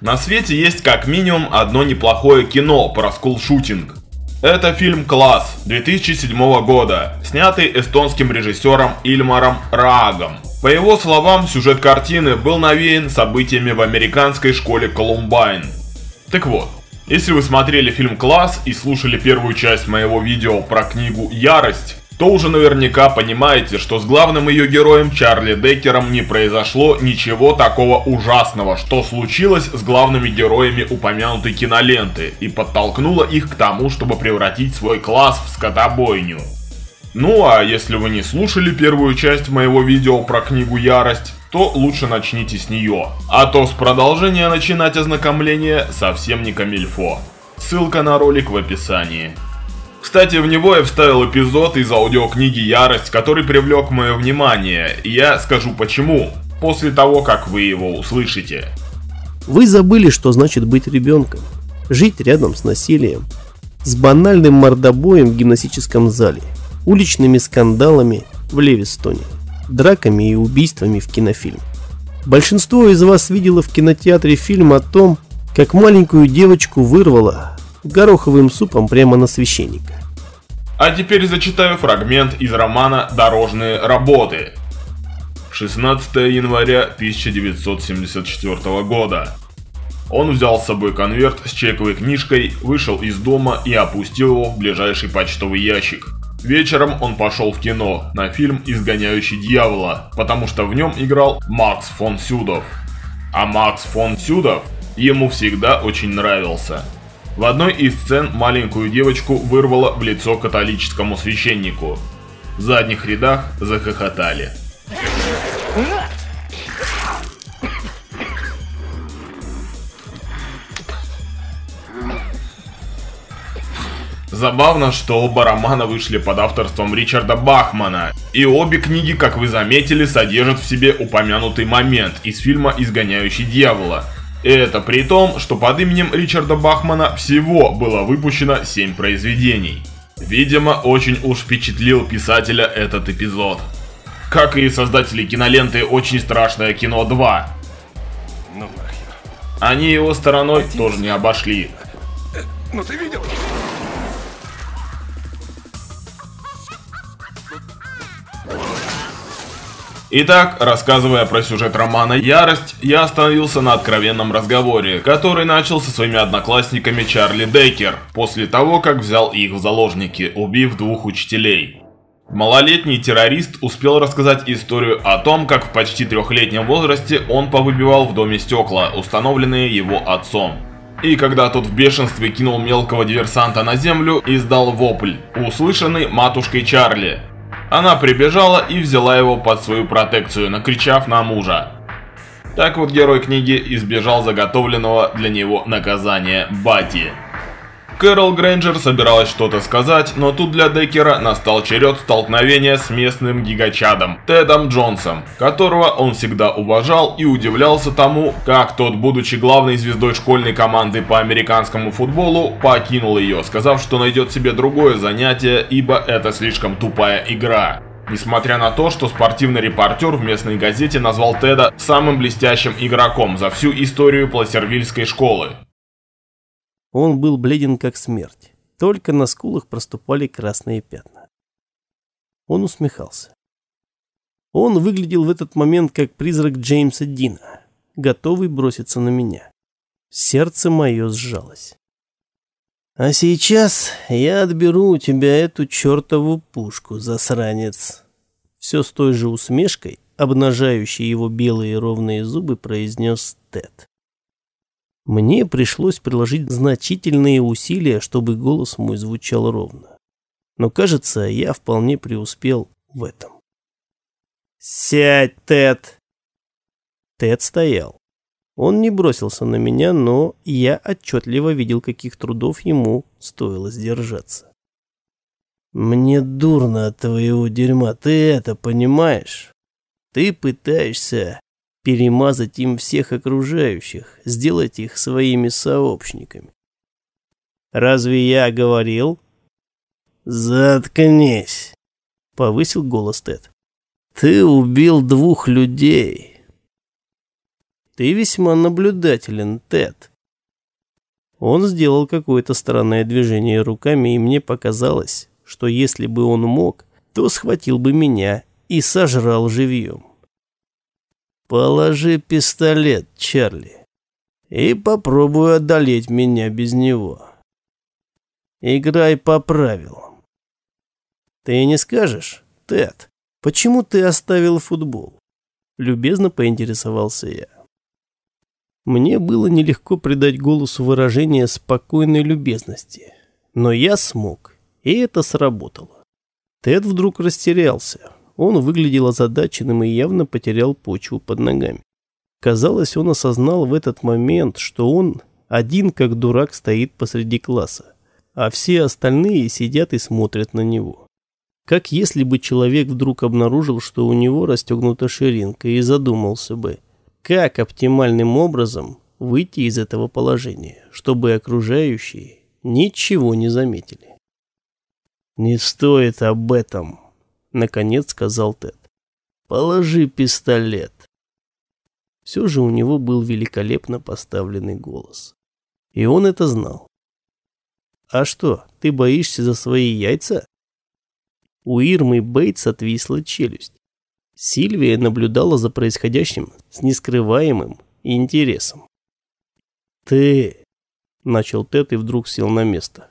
На свете есть как минимум одно неплохое кино про скулшутинг. Это фильм «Класс» 2007 года, снятый эстонским режиссером Ильмаром Раагом. По его словам, сюжет картины был навеян событиями в американской школе Колумбайн. Так вот, если вы смотрели фильм «Класс» и слушали первую часть моего видео про книгу «Ярость», то уже наверняка понимаете, что с главным ее героем Чарли Деккером не произошло ничего такого ужасного, что случилось с главными героями упомянутой киноленты и подтолкнуло их к тому, чтобы превратить свой класс в скотобойню. Ну а если вы не слушали первую часть моего видео про книгу «Ярость», то лучше начните с нее, а то с продолжения начинать ознакомление совсем не камильфо. Ссылка на ролик в описании. Кстати, в него я вставил эпизод из аудиокниги «Ярость», который привлек мое внимание, и я скажу почему, после того, как вы его услышите. Вы забыли, что значит быть ребенком, жить рядом с насилием, с банальным мордобоем в гимнастическом зале, уличными скандалами в Левистоне, драками и убийствами в кинофильме. Большинство из вас видело в кинотеатре фильм о том, как маленькую девочку вырвало, гороховым супом прямо на священника. А теперь зачитаю фрагмент из романа «Дорожные работы». 16 января 1974 года. Он взял с собой конверт с чековой книжкой, вышел из дома и опустил его в ближайший почтовый ящик. Вечером он пошел в кино на фильм «Изгоняющий дьявола», потому что в нем играл Макс фон Сюдов. А Макс фон Сюдов ему всегда очень нравился – в одной из сцен маленькую девочку вырвало в лицо католическому священнику. В задних рядах захохотали. Забавно, что оба романа вышли под авторством Ричарда Бахмана, и обе книги, как вы заметили, содержат в себе упомянутый момент из фильма «Изгоняющий дьявола», это при том, что под именем Ричарда Бахмана всего было выпущено 7 произведений. Видимо, очень уж впечатлил писателя этот эпизод. Как и создатели киноленты «Очень страшное кино 2». Ну, Они его стороной Один... тоже не обошли. Ну ты видел? Итак, рассказывая про сюжет романа «Ярость», я остановился на откровенном разговоре, который начал со своими одноклассниками Чарли Деккер, после того, как взял их в заложники, убив двух учителей. Малолетний террорист успел рассказать историю о том, как в почти трехлетнем возрасте он повыбивал в доме стекла, установленные его отцом. И когда тот в бешенстве кинул мелкого диверсанта на землю, издал вопль, услышанный матушкой Чарли, она прибежала и взяла его под свою протекцию, накричав на мужа. Так вот герой книги избежал заготовленного для него наказания Бати. Кэрол Грейнджер собиралась что-то сказать, но тут для Деккера настал черед столкновения с местным гигачадом Тедом Джонсом, которого он всегда уважал и удивлялся тому, как тот, будучи главной звездой школьной команды по американскому футболу, покинул ее, сказав, что найдет себе другое занятие, ибо это слишком тупая игра. Несмотря на то, что спортивный репортер в местной газете назвал Теда самым блестящим игроком за всю историю Пласервильской школы. Он был бледен как смерть. Только на скулах проступали красные пятна. Он усмехался. Он выглядел в этот момент как призрак Джеймса Дина, готовый броситься на меня. Сердце мое сжалось. «А сейчас я отберу у тебя эту чертову пушку, засранец!» Все с той же усмешкой, обнажающей его белые ровные зубы, произнес Тед. Мне пришлось приложить значительные усилия, чтобы голос мой звучал ровно. Но, кажется, я вполне преуспел в этом. «Сядь, Тед!» Тед стоял. Он не бросился на меня, но я отчетливо видел, каких трудов ему стоило сдержаться. «Мне дурно от твоего дерьма, ты это понимаешь? Ты пытаешься перемазать им всех окружающих, сделать их своими сообщниками. «Разве я говорил?» «Заткнись!» — повысил голос Тед. «Ты убил двух людей!» «Ты весьма наблюдателен, Тед!» Он сделал какое-то странное движение руками, и мне показалось, что если бы он мог, то схватил бы меня и сожрал живьем. Положи пистолет, Чарли, и попробуй одолеть меня без него. Играй по правилам. Ты не скажешь, Тед, почему ты оставил футбол? Любезно поинтересовался я. Мне было нелегко придать голосу выражение спокойной любезности, но я смог, и это сработало. Тед вдруг растерялся, он выглядел озадаченным и явно потерял почву под ногами. Казалось, он осознал в этот момент, что он один как дурак стоит посреди класса, а все остальные сидят и смотрят на него. Как если бы человек вдруг обнаружил, что у него расстегнута ширинка и задумался бы, как оптимальным образом выйти из этого положения, чтобы окружающие ничего не заметили. «Не стоит об этом», Наконец сказал Тед. «Положи пистолет». Все же у него был великолепно поставленный голос. И он это знал. «А что, ты боишься за свои яйца?» У Ирмы Бейтс отвисла челюсть. Сильвия наблюдала за происходящим с нескрываемым интересом. «Ты...» — начал Тед и вдруг сел на место.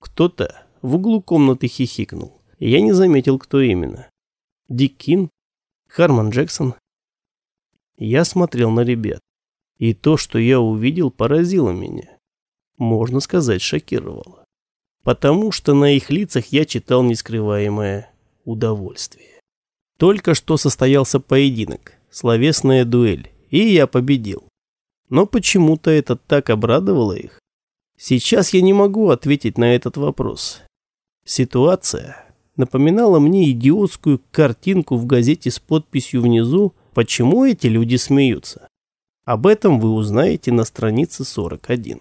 Кто-то в углу комнаты хихикнул. Я не заметил, кто именно. Дик Кин? Харман Джексон? Я смотрел на ребят. И то, что я увидел, поразило меня. Можно сказать, шокировало. Потому что на их лицах я читал нескрываемое удовольствие. Только что состоялся поединок, словесная дуэль, и я победил. Но почему-то это так обрадовало их. Сейчас я не могу ответить на этот вопрос. Ситуация напоминала мне идиотскую картинку в газете с подписью внизу «Почему эти люди смеются?». Об этом вы узнаете на странице 41.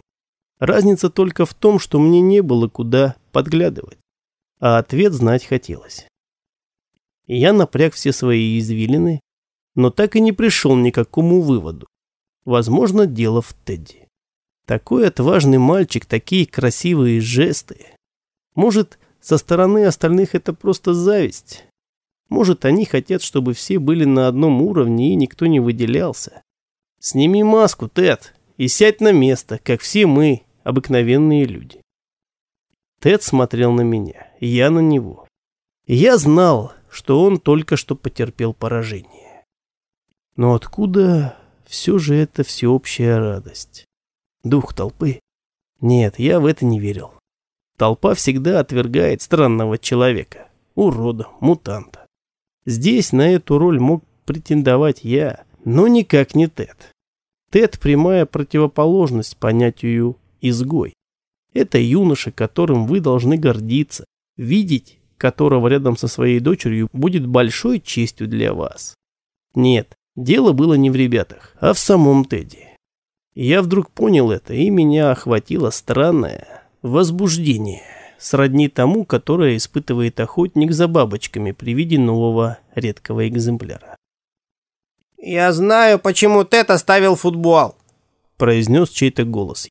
Разница только в том, что мне не было куда подглядывать, а ответ знать хотелось. Я напряг все свои извилины, но так и не пришел ни к какому выводу. Возможно, дело в Тедди. Такой отважный мальчик, такие красивые жесты. Может, со стороны остальных это просто зависть. Может, они хотят, чтобы все были на одном уровне и никто не выделялся. Сними маску, Тед, и сядь на место, как все мы, обыкновенные люди. Тед смотрел на меня, я на него. Я знал, что он только что потерпел поражение. Но откуда все же эта всеобщая радость? Дух толпы? Нет, я в это не верил. Толпа всегда отвергает странного человека, урода, мутанта. Здесь на эту роль мог претендовать я, но никак не Тед. Тед – прямая противоположность понятию «изгой». Это юноша, которым вы должны гордиться, видеть которого рядом со своей дочерью будет большой честью для вас. Нет, дело было не в ребятах, а в самом Тедди. Я вдруг понял это, и меня охватило странное... Возбуждение сродни тому, которое испытывает охотник за бабочками при виде нового редкого экземпляра. «Я знаю, почему Тед оставил футбол», – произнес чей-то голос.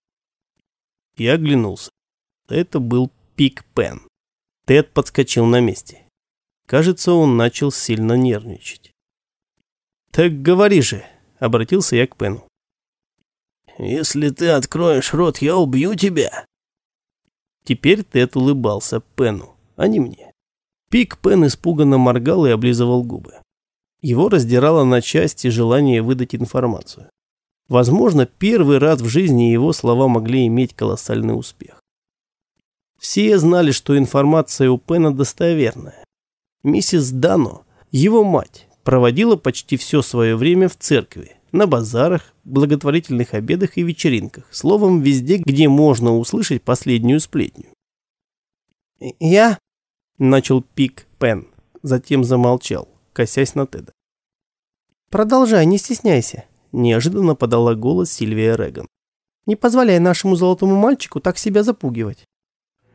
Я оглянулся. Это был Пик Пен. Тед подскочил на месте. Кажется, он начал сильно нервничать. «Так говори же», – обратился я к Пену. «Если ты откроешь рот, я убью тебя», Теперь Тед улыбался Пену, а не мне. Пик Пен испуганно моргал и облизывал губы. Его раздирало на части желание выдать информацию. Возможно, первый раз в жизни его слова могли иметь колоссальный успех. Все знали, что информация у Пена достоверная. Миссис Дано, его мать, проводила почти все свое время в церкви, на базарах, благотворительных обедах и вечеринках, словом, везде, где можно услышать последнюю сплетню. «Я...» — начал Пик Пен, затем замолчал, косясь на Теда. «Продолжай, не стесняйся», — неожиданно подала голос Сильвия Реган. «Не позволяй нашему золотому мальчику так себя запугивать».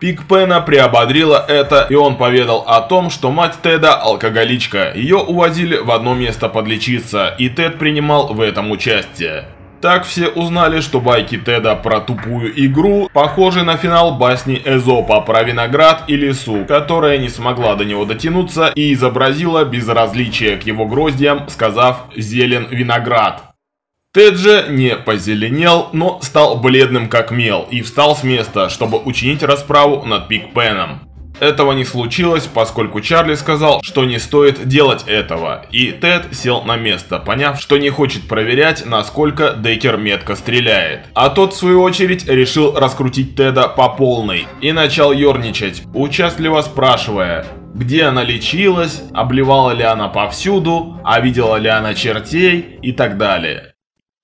Пикпена приободрило это, и он поведал о том, что мать Теда – алкоголичка. Ее увозили в одно место подлечиться, и Тед принимал в этом участие. Так все узнали, что байки Теда про тупую игру похожи на финал басни Эзопа про виноград и лесу, которая не смогла до него дотянуться и изобразила безразличие к его гроздьям, сказав «зелен виноград». Теджи не позеленел, но стал бледным как мел и встал с места, чтобы учинить расправу над Пик Пеном. Этого не случилось, поскольку Чарли сказал, что не стоит делать этого, и Тед сел на место, поняв, что не хочет проверять, насколько Деккер метко стреляет. А тот, в свою очередь, решил раскрутить Теда по полной и начал ерничать, участливо спрашивая, где она лечилась, обливала ли она повсюду, а видела ли она чертей и так далее.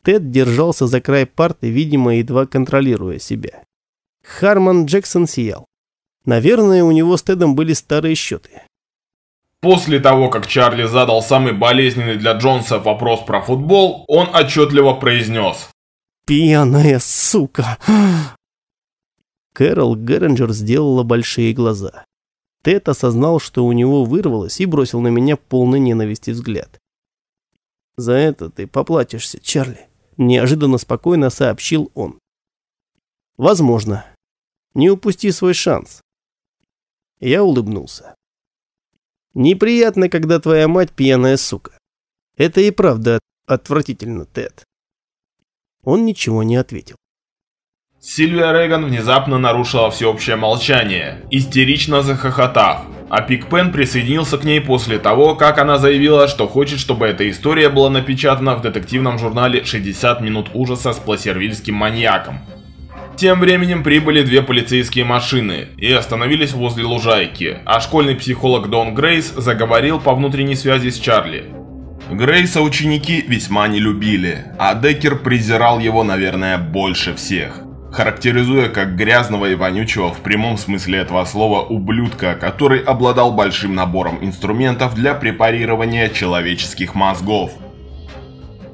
Тед держался за край парты, видимо, едва контролируя себя. Харман Джексон сиял. Наверное, у него с Тедом были старые счеты. После того, как Чарли задал самый болезненный для Джонса вопрос про футбол, он отчетливо произнес. «Пьяная сука!» Кэрол Герринджер сделала большие глаза. Тед осознал, что у него вырвалось, и бросил на меня полный ненависти взгляд. «За это ты поплатишься, Чарли» неожиданно спокойно сообщил он. Возможно. Не упусти свой шанс. Я улыбнулся. Неприятно, когда твоя мать пьяная сука. Это и правда отвратительно, Тед. Он ничего не ответил. Сильвия Рейган внезапно нарушила всеобщее молчание, истерично захохотав. А Пик Пен присоединился к ней после того, как она заявила, что хочет, чтобы эта история была напечатана в детективном журнале «60 минут ужаса с плосервильским маньяком». Тем временем прибыли две полицейские машины и остановились возле лужайки, а школьный психолог Дон Грейс заговорил по внутренней связи с Чарли. Грейса ученики весьма не любили, а Деккер презирал его, наверное, больше всех характеризуя как грязного и вонючего в прямом смысле этого слова ублюдка, который обладал большим набором инструментов для препарирования человеческих мозгов.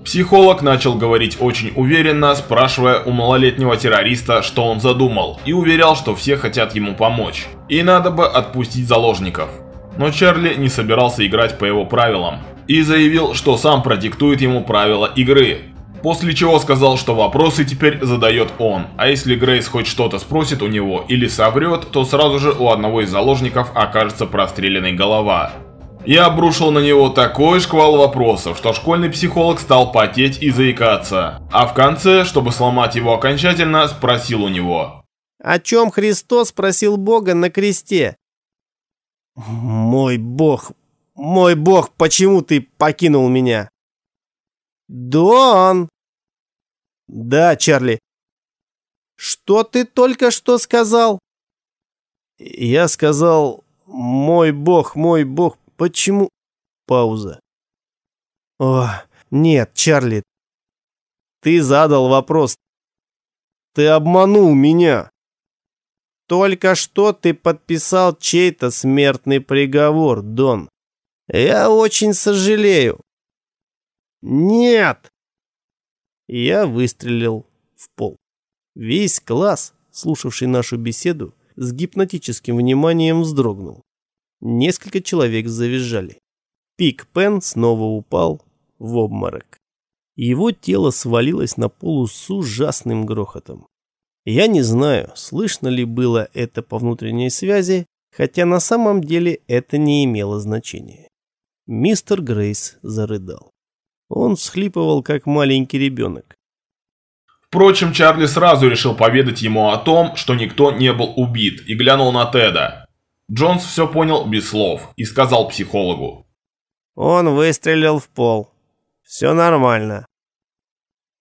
Психолог начал говорить очень уверенно, спрашивая у малолетнего террориста, что он задумал, и уверял, что все хотят ему помочь, и надо бы отпустить заложников. Но Чарли не собирался играть по его правилам, и заявил, что сам продиктует ему правила игры, После чего сказал, что вопросы теперь задает он. А если Грейс хоть что-то спросит у него или соврет, то сразу же у одного из заложников окажется простреленной голова. Я обрушил на него такой шквал вопросов, что школьный психолог стал потеть и заикаться. А в конце, чтобы сломать его окончательно, спросил у него. «О чем Христос спросил Бога на кресте?» «Мой Бог, мой Бог, почему ты покинул меня?» «Дон!» «Да, Чарли». «Что ты только что сказал?» «Я сказал, мой бог, мой бог, почему...» Пауза. «О, нет, Чарли, ты задал вопрос. Ты обманул меня». «Только что ты подписал чей-то смертный приговор, Дон. Я очень сожалею». «Нет!» и я выстрелил в пол. Весь класс, слушавший нашу беседу, с гипнотическим вниманием вздрогнул. Несколько человек завизжали. Пик Пен снова упал в обморок. Его тело свалилось на полу с ужасным грохотом. Я не знаю, слышно ли было это по внутренней связи, хотя на самом деле это не имело значения. Мистер Грейс зарыдал. Он всхлипывал, как маленький ребенок. Впрочем, Чарли сразу решил поведать ему о том, что никто не был убит, и глянул на Теда. Джонс все понял без слов и сказал психологу. «Он выстрелил в пол. Все нормально».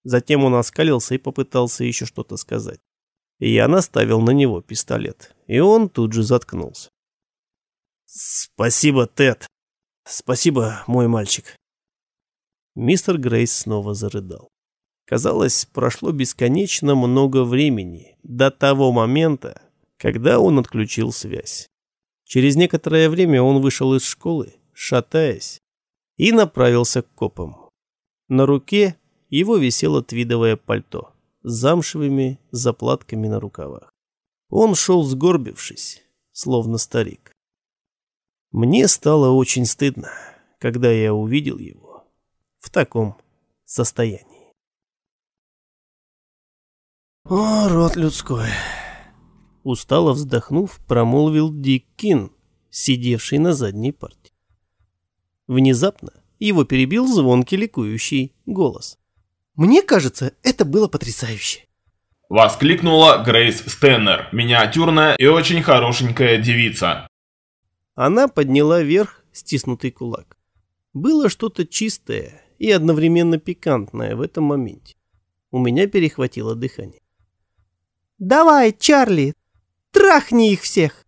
Затем он оскалился и попытался еще что-то сказать. Я наставил на него пистолет, и он тут же заткнулся. «Спасибо, Тед. Спасибо, мой мальчик». Мистер Грейс снова зарыдал. Казалось, прошло бесконечно много времени, до того момента, когда он отключил связь. Через некоторое время он вышел из школы, шатаясь, и направился к копам. На руке его висело твидовое пальто с замшевыми заплатками на рукавах. Он шел сгорбившись, словно старик. Мне стало очень стыдно, когда я увидел его в таком состоянии. «О, рот людской!» Устало вздохнув, промолвил Дик Кин, сидевший на задней парте. Внезапно его перебил звонкий ликующий голос. «Мне кажется, это было потрясающе!» Воскликнула Грейс Стеннер, миниатюрная и очень хорошенькая девица. Она подняла вверх стиснутый кулак. Было что-то чистое, и одновременно пикантная в этом моменте. У меня перехватило дыхание. «Давай, Чарли, трахни их всех!»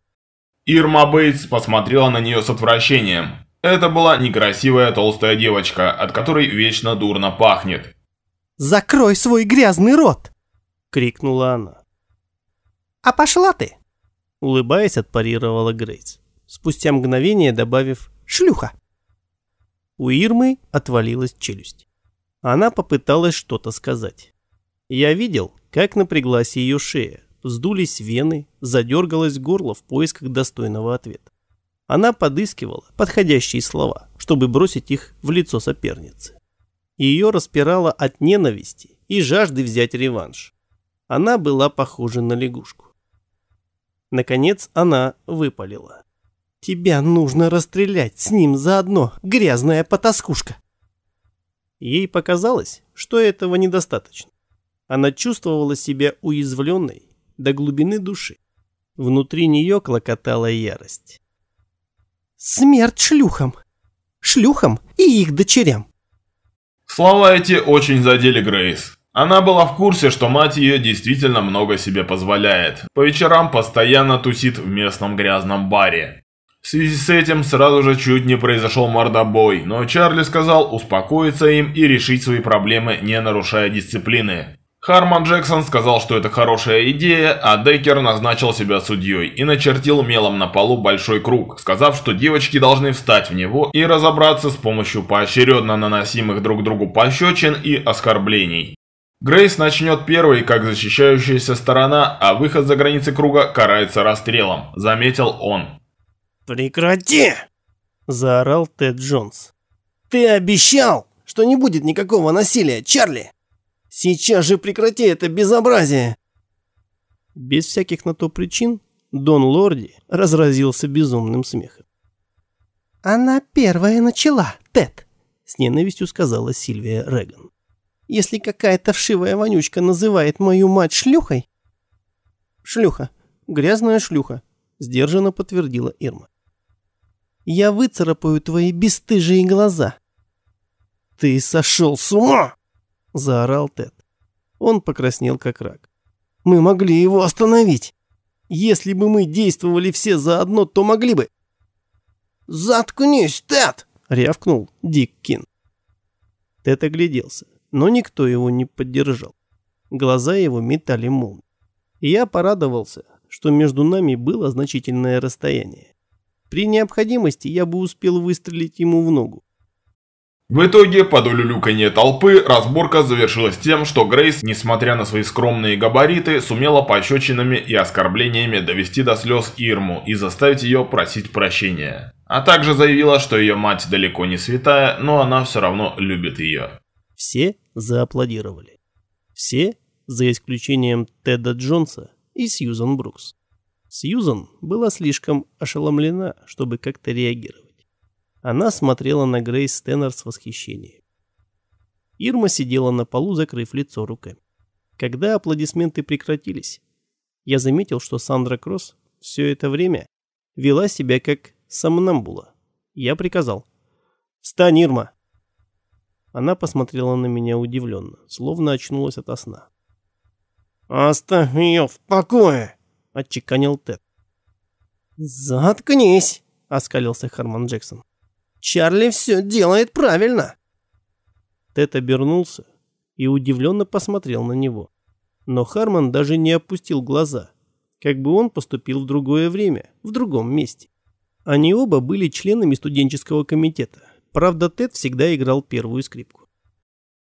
Ирма Бейтс посмотрела на нее с отвращением. Это была некрасивая толстая девочка, от которой вечно дурно пахнет. «Закрой свой грязный рот!» — крикнула она. «А пошла ты!» — улыбаясь, отпарировала Грейс, спустя мгновение добавив «шлюха!» У Ирмы отвалилась челюсть. Она попыталась что-то сказать. Я видел, как напряглась ее шея, вздулись вены, задергалось горло в поисках достойного ответа. Она подыскивала подходящие слова, чтобы бросить их в лицо соперницы. Ее распирало от ненависти и жажды взять реванш. Она была похожа на лягушку. Наконец она выпалила. Тебя нужно расстрелять с ним заодно, грязная потаскушка!» Ей показалось, что этого недостаточно. Она чувствовала себя уязвленной до глубины души. Внутри нее клокотала ярость. «Смерть шлюхам! Шлюхам и их дочерям!» Слова эти очень задели Грейс. Она была в курсе, что мать ее действительно много себе позволяет. По вечерам постоянно тусит в местном грязном баре. В связи с этим сразу же чуть не произошел мордобой, но Чарли сказал успокоиться им и решить свои проблемы, не нарушая дисциплины. Харман Джексон сказал, что это хорошая идея, а Деккер назначил себя судьей и начертил мелом на полу большой круг, сказав, что девочки должны встать в него и разобраться с помощью поочередно наносимых друг другу пощечин и оскорблений. Грейс начнет первой как защищающаяся сторона, а выход за границы круга карается расстрелом, заметил он. «Прекрати!» – заорал Тед Джонс. «Ты обещал, что не будет никакого насилия, Чарли! Сейчас же прекрати это безобразие!» Без всяких на то причин Дон Лорди разразился безумным смехом. «Она первая начала, Тед!» – с ненавистью сказала Сильвия Реган. «Если какая-то вшивая вонючка называет мою мать шлюхой...» «Шлюха, грязная шлюха», – сдержанно подтвердила Ирма. Я выцарапаю твои бесстыжие глаза». «Ты сошел с ума!» – заорал Тед. Он покраснел, как рак. «Мы могли его остановить. Если бы мы действовали все заодно, то могли бы». «Заткнись, Тед!» – рявкнул Дик Кин. Тед огляделся, но никто его не поддержал. Глаза его метали молнии. Я порадовался, что между нами было значительное расстояние. При необходимости я бы успел выстрелить ему в ногу. В итоге, под улюлюканье толпы, разборка завершилась тем, что Грейс, несмотря на свои скромные габариты, сумела пощечинами и оскорблениями довести до слез Ирму и заставить ее просить прощения. А также заявила, что ее мать далеко не святая, но она все равно любит ее. Все зааплодировали. Все, за исключением Теда Джонса и Сьюзан Брукс. Сьюзан была слишком ошеломлена, чтобы как-то реагировать. Она смотрела на Грейс Стэннер с восхищением. Ирма сидела на полу, закрыв лицо руками. Когда аплодисменты прекратились, я заметил, что Сандра Кросс все это время вела себя как сомнамбула. Я приказал. «Встань, Ирма!» Она посмотрела на меня удивленно, словно очнулась ото сна. «Оставь ее в покое!» отчеканил Тед. «Заткнись!» – оскалился Харман Джексон. «Чарли все делает правильно!» Тед обернулся и удивленно посмотрел на него. Но Харман даже не опустил глаза, как бы он поступил в другое время, в другом месте. Они оба были членами студенческого комитета. Правда, Тед всегда играл первую скрипку.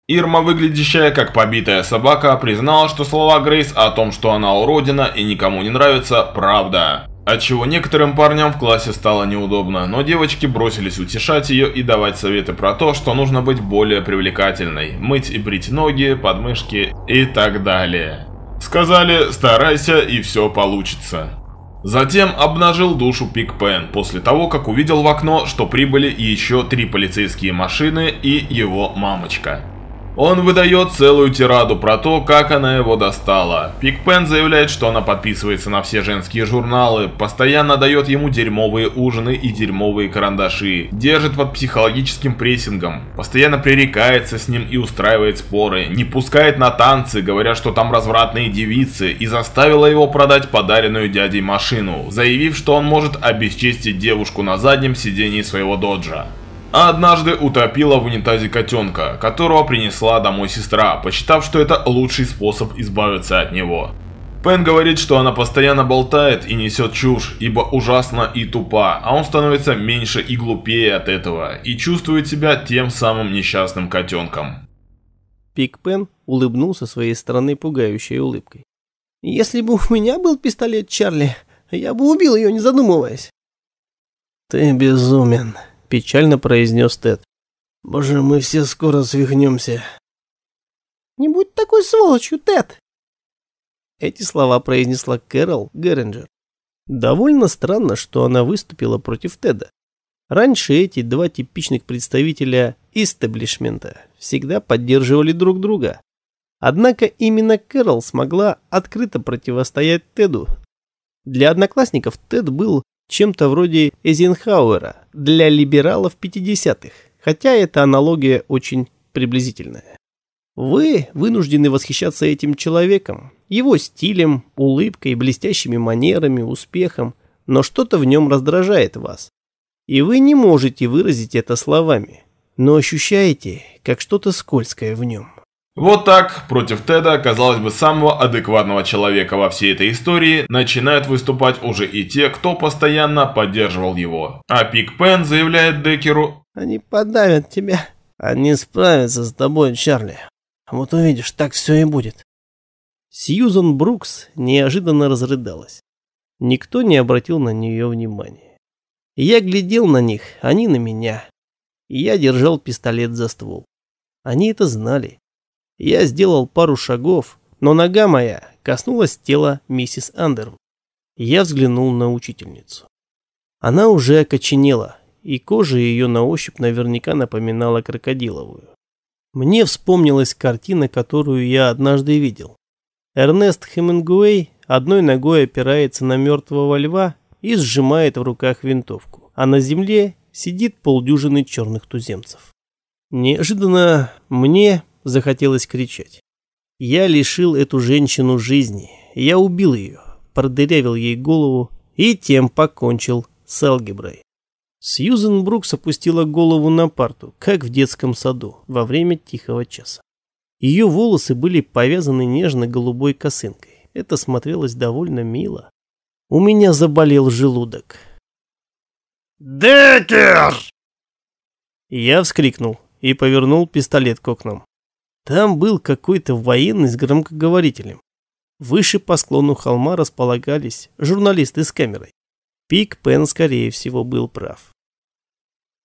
Ирма, выглядящая как побитая собака, признала, что слова Грейс о том, что она уродина и никому не нравится, правда. Отчего некоторым парням в классе стало неудобно, но девочки бросились утешать ее и давать советы про то, что нужно быть более привлекательной, мыть и брить ноги, подмышки и так далее. Сказали «старайся и все получится». Затем обнажил душу Пик Пен после того, как увидел в окно, что прибыли еще три полицейские машины и его мамочка. Он выдает целую тираду про то, как она его достала. Пикпен заявляет, что она подписывается на все женские журналы, постоянно дает ему дерьмовые ужины и дерьмовые карандаши, держит под психологическим прессингом, постоянно пререкается с ним и устраивает споры, не пускает на танцы, говоря, что там развратные девицы, и заставила его продать подаренную дядей машину, заявив, что он может обесчестить девушку на заднем сидении своего доджа а однажды утопила в унитазе котенка, которого принесла домой сестра, посчитав, что это лучший способ избавиться от него. Пен говорит, что она постоянно болтает и несет чушь, ибо ужасно и тупа, а он становится меньше и глупее от этого, и чувствует себя тем самым несчастным котенком. Пик Пен улыбнулся своей стороны пугающей улыбкой. «Если бы у меня был пистолет Чарли, я бы убил ее, не задумываясь». «Ты безумен», печально произнес Тед. «Боже, мы все скоро свихнемся». «Не будь такой сволочью, Тед!» Эти слова произнесла Кэрол Герринджер. Довольно странно, что она выступила против Теда. Раньше эти два типичных представителя истеблишмента всегда поддерживали друг друга. Однако именно Кэрол смогла открыто противостоять Теду. Для одноклассников Тед был чем-то вроде Эйзенхауэра для либералов 50-х, хотя эта аналогия очень приблизительная. Вы вынуждены восхищаться этим человеком, его стилем, улыбкой, блестящими манерами, успехом, но что-то в нем раздражает вас. И вы не можете выразить это словами, но ощущаете, как что-то скользкое в нем. Вот так, против Теда, казалось бы, самого адекватного человека во всей этой истории, начинают выступать уже и те, кто постоянно поддерживал его. А Пик Пен заявляет Декеру «Они подавят тебя. Они справятся с тобой, Чарли. Вот увидишь, так все и будет». Сьюзан Брукс неожиданно разрыдалась. Никто не обратил на нее внимания. Я глядел на них, они на меня. И я держал пистолет за ствол. Они это знали. Я сделал пару шагов, но нога моя коснулась тела миссис Андерв. Я взглянул на учительницу. Она уже окоченела, и кожа ее на ощупь наверняка напоминала крокодиловую. Мне вспомнилась картина, которую я однажды видел. Эрнест Хемингуэй одной ногой опирается на мертвого льва и сжимает в руках винтовку, а на земле сидит полдюжины черных туземцев. Неожиданно мне захотелось кричать. Я лишил эту женщину жизни. Я убил ее, продырявил ей голову и тем покончил с алгеброй. Сьюзен Брукс опустила голову на парту, как в детском саду, во время тихого часа. Ее волосы были повязаны нежно-голубой косынкой. Это смотрелось довольно мило. У меня заболел желудок. «Декер!» Я вскрикнул и повернул пистолет к окнам. Там был какой-то военный с громкоговорителем. Выше по склону холма располагались журналисты с камерой. Пик Пен, скорее всего, был прав.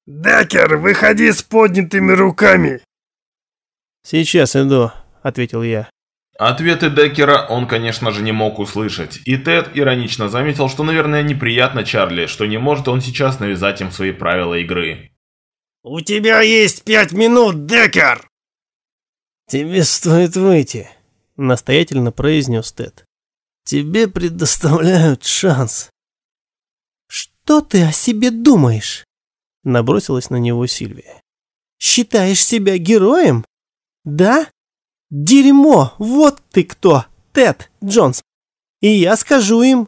«Деккер, выходи с поднятыми руками!» «Сейчас иду», — ответил я. Ответы Деккера он, конечно же, не мог услышать, и Тед иронично заметил, что, наверное, неприятно Чарли, что не может он сейчас навязать им свои правила игры. «У тебя есть пять минут, Деккер!» «Тебе стоит выйти», — настоятельно произнес Тед. «Тебе предоставляют шанс». «Что ты о себе думаешь?» — набросилась на него Сильвия. «Считаешь себя героем? Да? Дерьмо! Вот ты кто, Тед Джонс! И я скажу им...»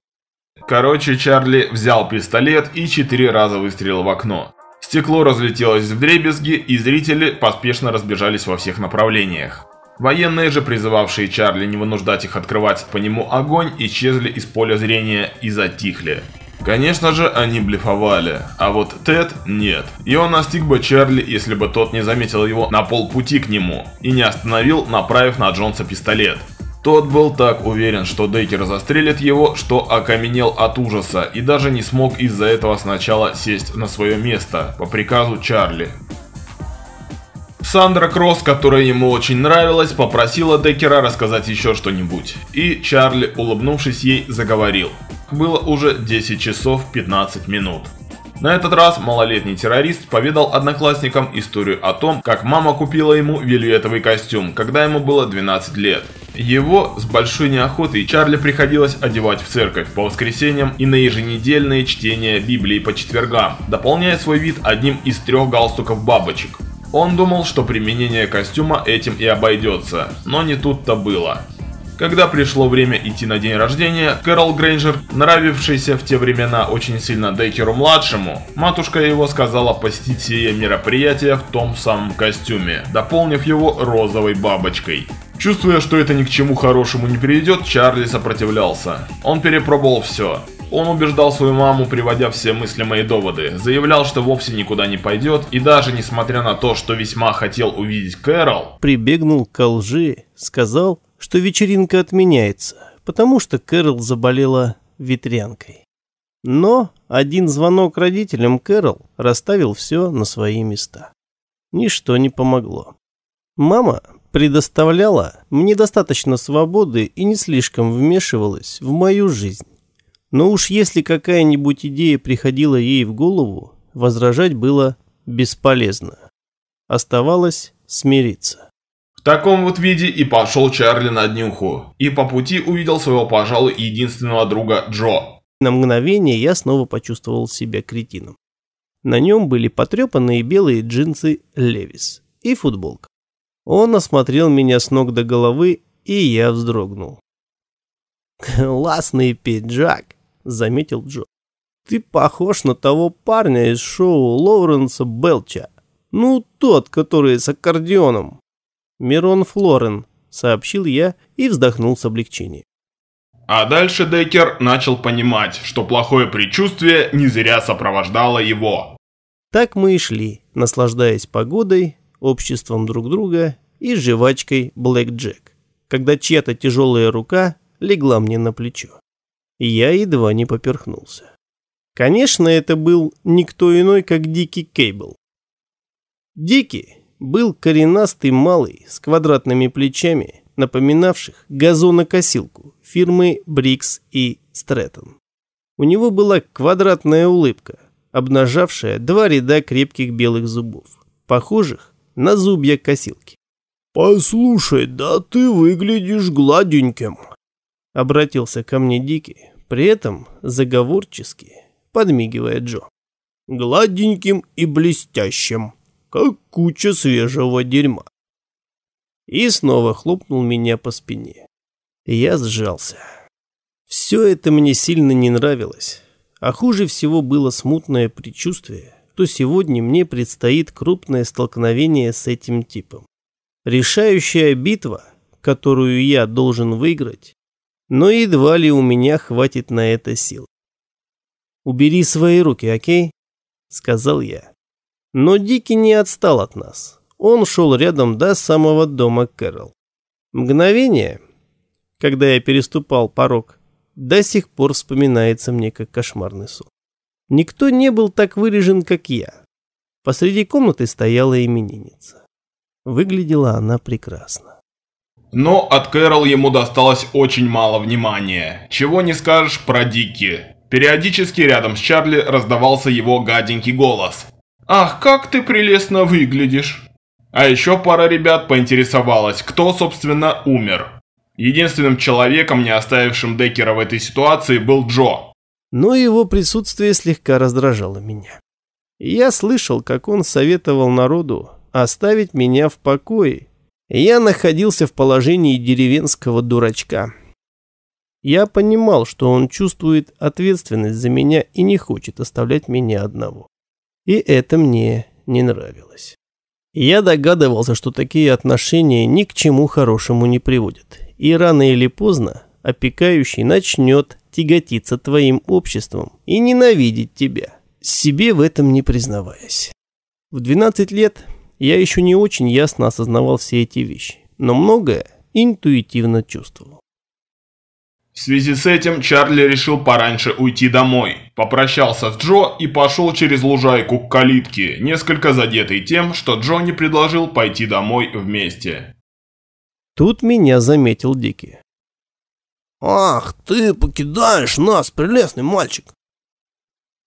Короче, Чарли взял пистолет и четыре раза выстрелил в окно. Стекло разлетелось в дребезги, и зрители поспешно разбежались во всех направлениях. Военные же, призывавшие Чарли не вынуждать их открывать по нему огонь, исчезли из поля зрения и затихли. Конечно же, они блефовали, а вот Тед нет. И он настиг бы Чарли, если бы тот не заметил его на полпути к нему и не остановил, направив на Джонса пистолет. Тот был так уверен, что Деккер застрелит его, что окаменел от ужаса и даже не смог из-за этого сначала сесть на свое место, по приказу Чарли. Сандра Кросс, которая ему очень нравилась, попросила Деккера рассказать еще что-нибудь. И Чарли, улыбнувшись ей, заговорил. Было уже 10 часов 15 минут. На этот раз малолетний террорист поведал одноклассникам историю о том, как мама купила ему вельветовый костюм, когда ему было 12 лет. Его с большой неохотой Чарли приходилось одевать в церковь по воскресеньям и на еженедельные чтения Библии по четвергам, дополняя свой вид одним из трех галстуков бабочек. Он думал, что применение костюма этим и обойдется, но не тут-то было. Когда пришло время идти на день рождения, Кэрол Грейнджер, нравившийся в те времена очень сильно Дейкеру младшему матушка его сказала посетить сие мероприятие в том самом костюме, дополнив его розовой бабочкой. Чувствуя, что это ни к чему хорошему не приведет, Чарли сопротивлялся. Он перепробовал все. Он убеждал свою маму, приводя все мыслимые доводы, заявлял, что вовсе никуда не пойдет, и даже несмотря на то, что весьма хотел увидеть Кэрол, прибегнул к лжи, сказал, что вечеринка отменяется, потому что Кэрол заболела ветрянкой. Но один звонок родителям Кэрол расставил все на свои места. Ничто не помогло. Мама предоставляла мне достаточно свободы и не слишком вмешивалась в мою жизнь. Но уж если какая-нибудь идея приходила ей в голову, возражать было бесполезно. Оставалось смириться. В таком вот виде и пошел Чарли на днюху, и по пути увидел своего, пожалуй, единственного друга Джо. На мгновение я снова почувствовал себя кретином. На нем были потрепанные белые джинсы Левис и футболка. Он осмотрел меня с ног до головы, и я вздрогнул. «Классный пиджак», — заметил Джо. «Ты похож на того парня из шоу Лоуренса Белча. Ну, тот, который с аккордеоном». «Мирон Флорен», — сообщил я и вздохнул с облегчением. А дальше Деккер начал понимать, что плохое предчувствие не зря сопровождало его. Так мы и шли, наслаждаясь погодой, обществом друг друга и жвачкой Блэк Джек, когда чья-то тяжелая рука легла мне на плечо. Я едва не поперхнулся. Конечно, это был никто иной, как Дики Кейбл. Дики был коренастый малый с квадратными плечами, напоминавших газонокосилку фирмы Брикс и Стрэттон. У него была квадратная улыбка, обнажавшая два ряда крепких белых зубов, похожих на зубья косилки. «Послушай, да ты выглядишь гладеньким», — обратился ко мне Дикий, при этом заговорчески, подмигивая Джо. «Гладеньким и блестящим, как куча свежего дерьма». И снова хлопнул меня по спине. Я сжался. Все это мне сильно не нравилось, а хуже всего было смутное предчувствие, что сегодня мне предстоит крупное столкновение с этим типом. Решающая битва, которую я должен выиграть, но едва ли у меня хватит на это сил. «Убери свои руки, окей?» – сказал я. Но Дики не отстал от нас. Он шел рядом до самого дома Кэрол. Мгновение, когда я переступал порог, до сих пор вспоминается мне как кошмарный сон. Никто не был так вырежен, как я. Посреди комнаты стояла именинница. Выглядела она прекрасно. Но от Кэрол ему досталось очень мало внимания. Чего не скажешь про Дики. Периодически рядом с Чарли раздавался его гаденький голос. «Ах, как ты прелестно выглядишь!» А еще пара ребят поинтересовалась, кто, собственно, умер. Единственным человеком, не оставившим Деккера в этой ситуации, был Джо. Но его присутствие слегка раздражало меня. Я слышал, как он советовал народу оставить меня в покое. Я находился в положении деревенского дурачка. Я понимал, что он чувствует ответственность за меня и не хочет оставлять меня одного. И это мне не нравилось. Я догадывался, что такие отношения ни к чему хорошему не приводят. И рано или поздно опекающий начнет тяготиться твоим обществом и ненавидеть тебя, себе в этом не признаваясь. В 12 лет я еще не очень ясно осознавал все эти вещи, но многое интуитивно чувствовал. В связи с этим Чарли решил пораньше уйти домой. Попрощался с Джо и пошел через лужайку к калитке, несколько задетый тем, что Джо не предложил пойти домой вместе. Тут меня заметил Дики. «Ах, ты покидаешь нас, прелестный мальчик!»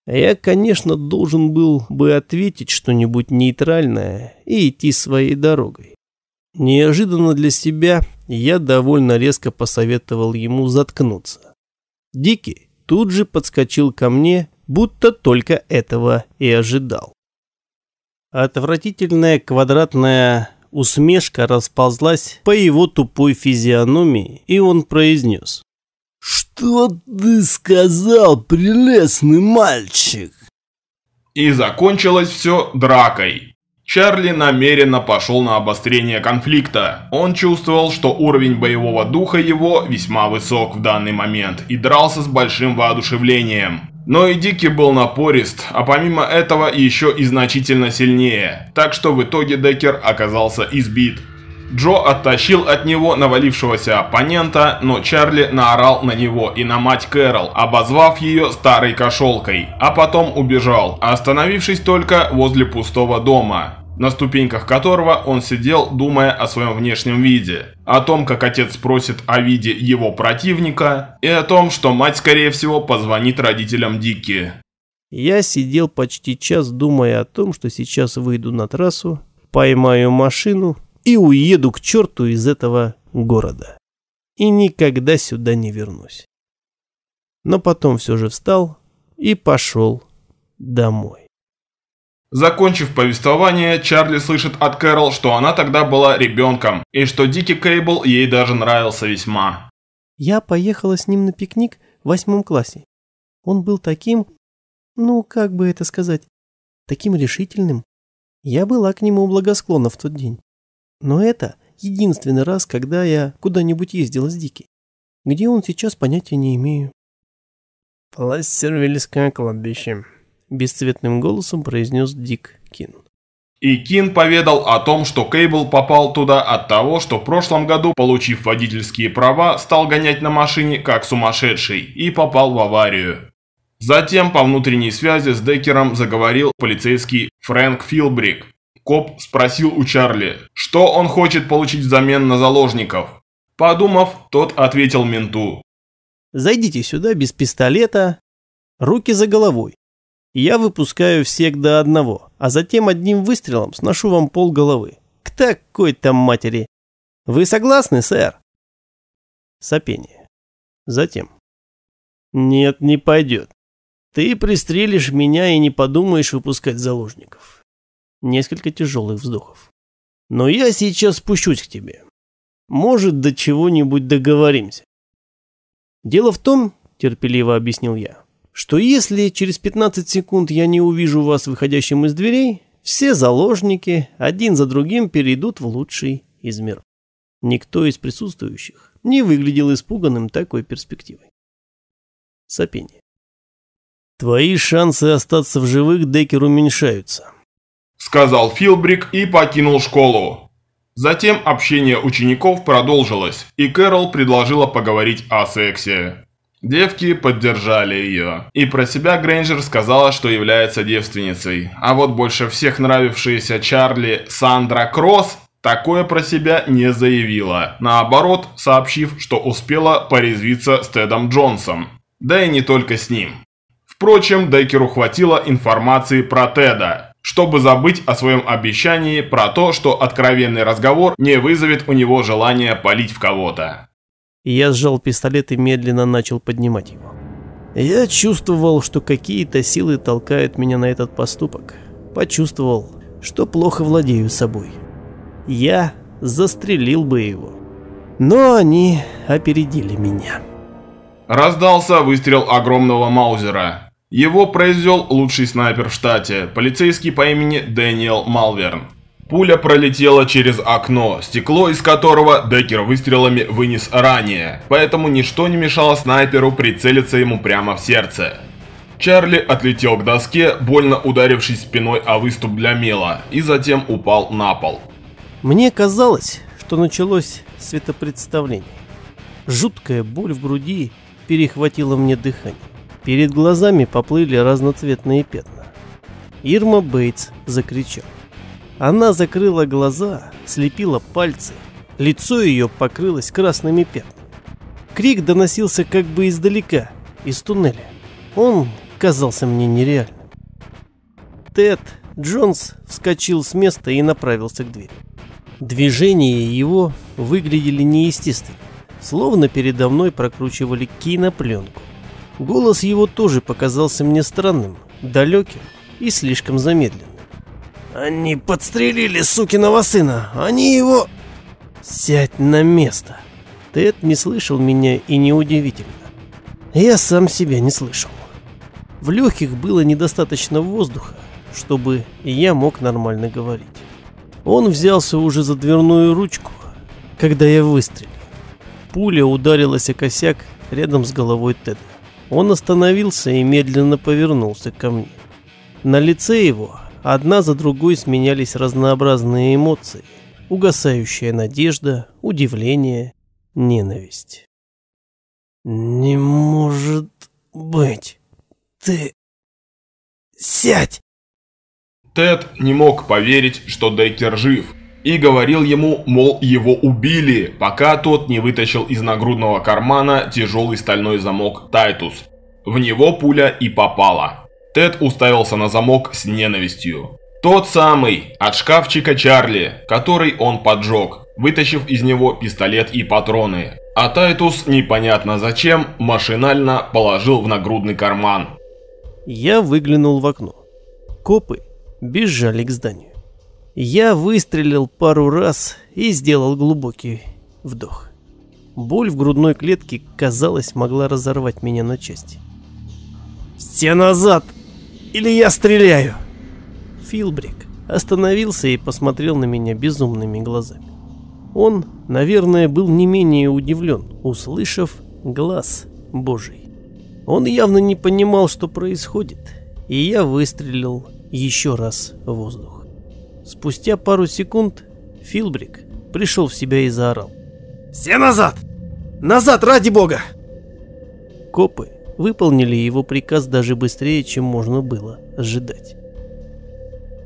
Я, конечно, должен был бы ответить что-нибудь нейтральное и идти своей дорогой. Неожиданно для себя я довольно резко посоветовал ему заткнуться. Дики тут же подскочил ко мне, будто только этого и ожидал. Отвратительная квадратная усмешка расползлась по его тупой физиономии, и он произнес. «Что ты сказал, прелестный мальчик?» И закончилось все дракой. Чарли намеренно пошел на обострение конфликта. Он чувствовал, что уровень боевого духа его весьма высок в данный момент и дрался с большим воодушевлением. Но и Дики был напорист, а помимо этого еще и значительно сильнее, так что в итоге Декер оказался избит. Джо оттащил от него навалившегося оппонента, но Чарли наорал на него и на мать Кэрол, обозвав ее старой кошелкой, а потом убежал, остановившись только возле пустого дома, на ступеньках которого он сидел, думая о своем внешнем виде, о том, как отец спросит о виде его противника, и о том, что мать, скорее всего, позвонит родителям Дики. Я сидел почти час, думая о том, что сейчас выйду на трассу, поймаю машину и уеду к черту из этого города. И никогда сюда не вернусь. Но потом все же встал и пошел домой. Закончив повествование, Чарли слышит от Кэрол, что она тогда была ребенком, и что Дикий Кейбл ей даже нравился весьма. Я поехала с ним на пикник в восьмом классе. Он был таким, ну, как бы это сказать, таким решительным. Я была к нему благосклонна в тот день. Но это единственный раз, когда я куда-нибудь ездила с Дикой. Где он сейчас, понятия не имею. «Плассервильское кладбище», — бесцветным голосом произнес Дик Кин. И Кин поведал о том, что Кейбл попал туда от того, что в прошлом году, получив водительские права, стал гонять на машине как сумасшедший и попал в аварию. Затем по внутренней связи с Декером заговорил полицейский Фрэнк Филбрик, коп спросил у Чарли, что он хочет получить взамен на заложников. Подумав, тот ответил менту. «Зайдите сюда без пистолета, руки за головой. Я выпускаю всех до одного, а затем одним выстрелом сношу вам пол головы. К такой там матери! Вы согласны, сэр?» Сопение. Затем. «Нет, не пойдет. Ты пристрелишь меня и не подумаешь выпускать заложников несколько тяжелых вздохов. «Но я сейчас спущусь к тебе. Может, до чего-нибудь договоримся». «Дело в том», – терпеливо объяснил я, – «что если через 15 секунд я не увижу вас выходящим из дверей, все заложники один за другим перейдут в лучший из миров». Никто из присутствующих не выглядел испуганным такой перспективой. Сопение. «Твои шансы остаться в живых, Деккер, уменьшаются», сказал Филбрик и покинул школу. Затем общение учеников продолжилось, и Кэрол предложила поговорить о сексе. Девки поддержали ее. И про себя Грейнджер сказала, что является девственницей. А вот больше всех нравившаяся Чарли Сандра Кросс такое про себя не заявила. Наоборот, сообщив, что успела порезвиться с Тедом Джонсом. Да и не только с ним. Впрочем, Дейкеру хватило информации про Теда чтобы забыть о своем обещании про то, что откровенный разговор не вызовет у него желания палить в кого-то. Я сжал пистолет и медленно начал поднимать его. Я чувствовал, что какие-то силы толкают меня на этот поступок. Почувствовал, что плохо владею собой. Я застрелил бы его. Но они опередили меня. Раздался выстрел огромного маузера, его произвел лучший снайпер в штате, полицейский по имени Дэниел Малверн. Пуля пролетела через окно, стекло из которого Деккер выстрелами вынес ранее, поэтому ничто не мешало снайперу прицелиться ему прямо в сердце. Чарли отлетел к доске, больно ударившись спиной о выступ для мела, и затем упал на пол. Мне казалось, что началось светопредставление. Жуткая боль в груди перехватила мне дыхание. Перед глазами поплыли разноцветные пятна. Ирма Бейтс закричал. Она закрыла глаза, слепила пальцы. Лицо ее покрылось красными пятнами. Крик доносился как бы издалека, из туннеля. Он казался мне нереальным. Тед Джонс вскочил с места и направился к двери. Движения его выглядели неестественно, словно передо мной прокручивали кинопленку. Голос его тоже показался мне странным, далеким и слишком замедленным. «Они подстрелили сукиного сына! Они его...» «Сядь на место!» Тед не слышал меня и неудивительно. Я сам себя не слышал. В легких было недостаточно воздуха, чтобы я мог нормально говорить. Он взялся уже за дверную ручку, когда я выстрелил. Пуля ударилась о косяк рядом с головой Теда. Он остановился и медленно повернулся ко мне. На лице его одна за другой сменялись разнообразные эмоции. Угасающая надежда, удивление, ненависть. «Не может быть! Ты... сядь!» Тед не мог поверить, что Деккер жив – и говорил ему, мол, его убили, пока тот не вытащил из нагрудного кармана тяжелый стальной замок Тайтус. В него пуля и попала. Тед уставился на замок с ненавистью. Тот самый, от шкафчика Чарли, который он поджег, вытащив из него пистолет и патроны. А Тайтус, непонятно зачем, машинально положил в нагрудный карман. Я выглянул в окно. Копы бежали к зданию. Я выстрелил пару раз и сделал глубокий вдох. Боль в грудной клетке, казалось, могла разорвать меня на части. «Все назад! Или я стреляю!» Филбрик остановился и посмотрел на меня безумными глазами. Он, наверное, был не менее удивлен, услышав глаз Божий. Он явно не понимал, что происходит, и я выстрелил еще раз в воздух. Спустя пару секунд Филбрик пришел в себя и заорал. «Все назад! Назад, ради бога!» Копы выполнили его приказ даже быстрее, чем можно было ожидать.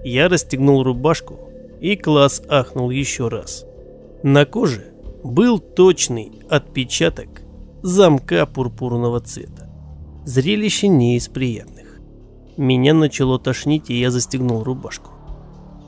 Я расстегнул рубашку, и класс ахнул еще раз. На коже был точный отпечаток замка пурпурного цвета. Зрелище не из приятных. Меня начало тошнить, и я застегнул рубашку.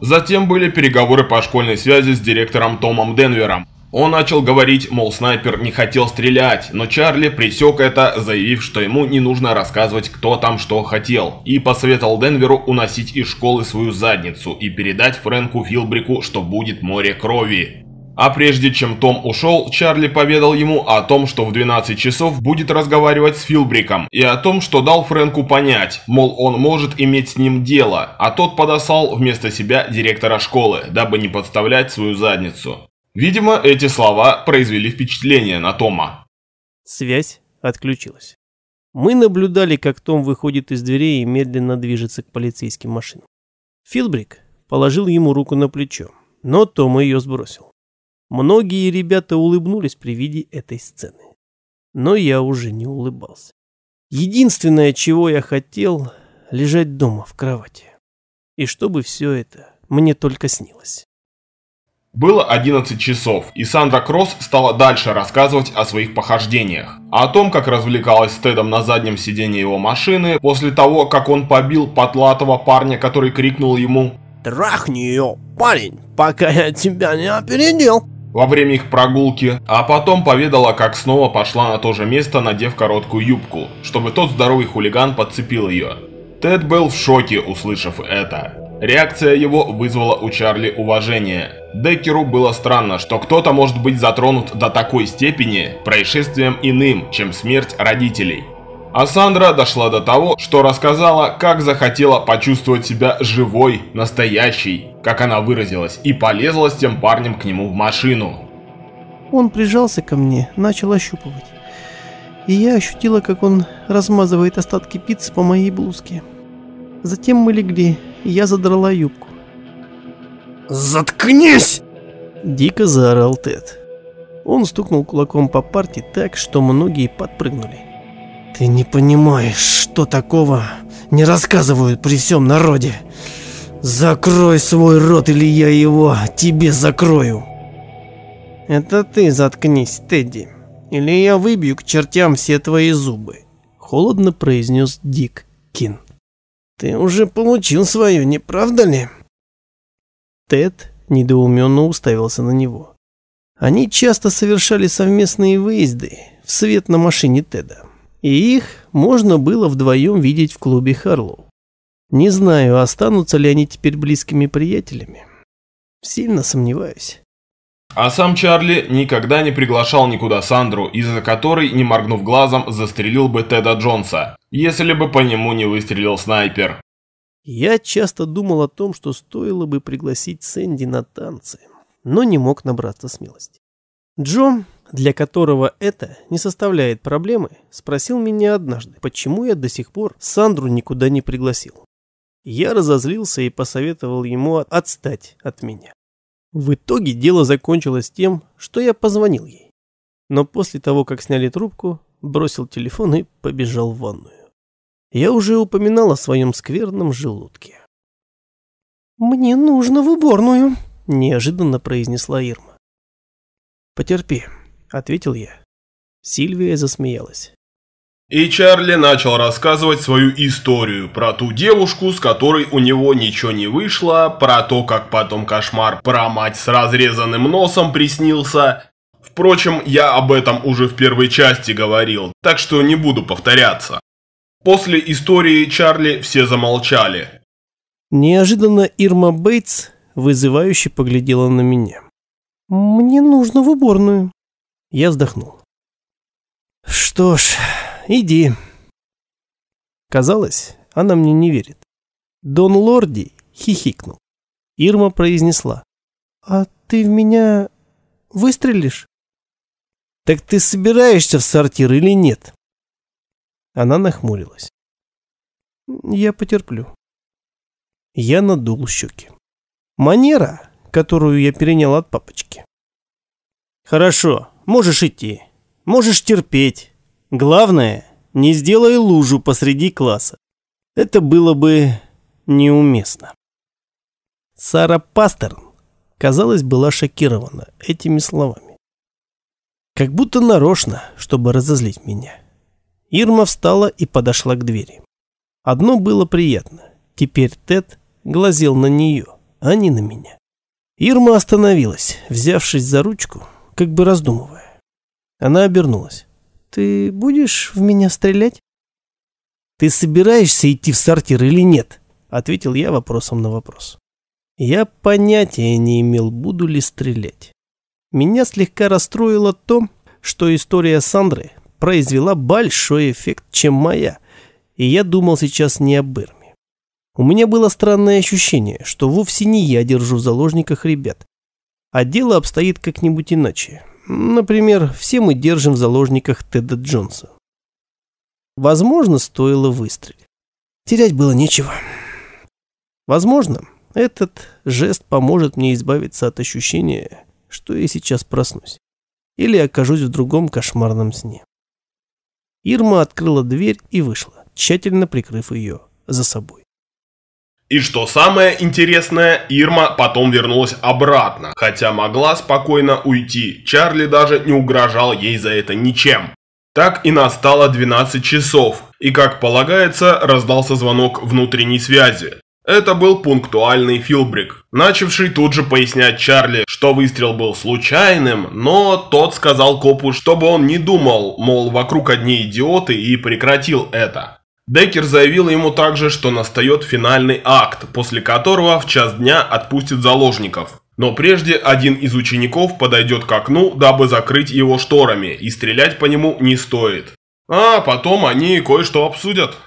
Затем были переговоры по школьной связи с директором Томом Денвером. Он начал говорить, мол, снайпер не хотел стрелять, но Чарли пресек это, заявив, что ему не нужно рассказывать, кто там что хотел, и посоветовал Денверу уносить из школы свою задницу и передать Фрэнку Филбрику, что будет море крови. А прежде чем Том ушел, Чарли поведал ему о том, что в 12 часов будет разговаривать с Филбриком, и о том, что дал Фрэнку понять, мол, он может иметь с ним дело, а тот подослал вместо себя директора школы, дабы не подставлять свою задницу. Видимо, эти слова произвели впечатление на Тома. Связь отключилась. Мы наблюдали, как Том выходит из дверей и медленно движется к полицейским машинам. Филбрик положил ему руку на плечо, но Том ее сбросил. Многие ребята улыбнулись при виде этой сцены. Но я уже не улыбался. Единственное, чего я хотел, лежать дома в кровати. И чтобы все это мне только снилось. Было 11 часов, и Сандра Кросс стала дальше рассказывать о своих похождениях. О том, как развлекалась с Тедом на заднем сиденье его машины, после того, как он побил потлатого парня, который крикнул ему «Трахни ее, парень, пока я тебя не опередил!» во время их прогулки, а потом поведала, как снова пошла на то же место, надев короткую юбку, чтобы тот здоровый хулиган подцепил ее. Тед был в шоке, услышав это. Реакция его вызвала у Чарли уважение. Деккеру было странно, что кто-то может быть затронут до такой степени происшествием иным, чем смерть родителей. А Сандра дошла до того, что рассказала, как захотела почувствовать себя живой, настоящей, как она выразилась, и полезла с тем парнем к нему в машину. Он прижался ко мне, начал ощупывать. И я ощутила, как он размазывает остатки пиццы по моей блузке. Затем мы легли, и я задрала юбку. «Заткнись!» Дико заорал Тед. Он стукнул кулаком по парте так, что многие подпрыгнули. Ты не понимаешь, что такого не рассказывают при всем народе. Закрой свой рот, или я его тебе закрою. Это ты заткнись, Тедди, или я выбью к чертям все твои зубы. Холодно произнес Дик Кин. Ты уже получил свою, не правда ли? Тед недоуменно уставился на него. Они часто совершали совместные выезды в свет на машине Теда и их можно было вдвоем видеть в клубе Харлоу. Не знаю, останутся ли они теперь близкими приятелями. Сильно сомневаюсь. А сам Чарли никогда не приглашал никуда Сандру, из-за которой, не моргнув глазом, застрелил бы Теда Джонса, если бы по нему не выстрелил снайпер. Я часто думал о том, что стоило бы пригласить Сэнди на танцы, но не мог набраться смелости. Джо, для которого это не составляет проблемы, спросил меня однажды, почему я до сих пор Сандру никуда не пригласил. Я разозлился и посоветовал ему отстать от меня. В итоге дело закончилось тем, что я позвонил ей. Но после того, как сняли трубку, бросил телефон и побежал в ванную. Я уже упоминал о своем скверном желудке. «Мне нужно в уборную», – неожиданно произнесла Ирма. «Потерпи», – ответил я. Сильвия засмеялась. И Чарли начал рассказывать свою историю про ту девушку, с которой у него ничего не вышло, про то, как потом кошмар про мать с разрезанным носом приснился. Впрочем, я об этом уже в первой части говорил, так что не буду повторяться. После истории Чарли все замолчали. Неожиданно Ирма Бейтс вызывающе поглядела на меня. «Мне нужно в уборную». Я вздохнул. «Что ж, иди». Казалось, она мне не верит. Дон Лорди хихикнул. Ирма произнесла. «А ты в меня выстрелишь?» «Так ты собираешься в сортир или нет?» Она нахмурилась. «Я потерплю». Я надул щеки. «Манера которую я перенял от папочки. «Хорошо, можешь идти. Можешь терпеть. Главное, не сделай лужу посреди класса. Это было бы неуместно». Сара Пастерн, казалось, была шокирована этими словами. Как будто нарочно, чтобы разозлить меня. Ирма встала и подошла к двери. Одно было приятно. Теперь Тед глазел на нее, а не на меня. Ирма остановилась, взявшись за ручку, как бы раздумывая. Она обернулась. «Ты будешь в меня стрелять?» «Ты собираешься идти в сортир или нет?» Ответил я вопросом на вопрос. Я понятия не имел, буду ли стрелять. Меня слегка расстроило то, что история Сандры произвела большой эффект, чем моя, и я думал сейчас не об Ирме. У меня было странное ощущение, что вовсе не я держу в заложниках ребят, а дело обстоит как-нибудь иначе. Например, все мы держим в заложниках Теда Джонса. Возможно, стоило выстрелить. Терять было нечего. Возможно, этот жест поможет мне избавиться от ощущения, что я сейчас проснусь. Или окажусь в другом кошмарном сне. Ирма открыла дверь и вышла, тщательно прикрыв ее за собой. И что самое интересное, Ирма потом вернулась обратно, хотя могла спокойно уйти, Чарли даже не угрожал ей за это ничем. Так и настало 12 часов, и, как полагается, раздался звонок внутренней связи. Это был пунктуальный Филбрик, начавший тут же пояснять Чарли, что выстрел был случайным, но тот сказал копу, чтобы он не думал, мол, вокруг одни идиоты и прекратил это. Деккер заявил ему также, что настает финальный акт, после которого в час дня отпустит заложников. Но прежде один из учеников подойдет к окну, дабы закрыть его шторами, и стрелять по нему не стоит. А потом они кое-что обсудят.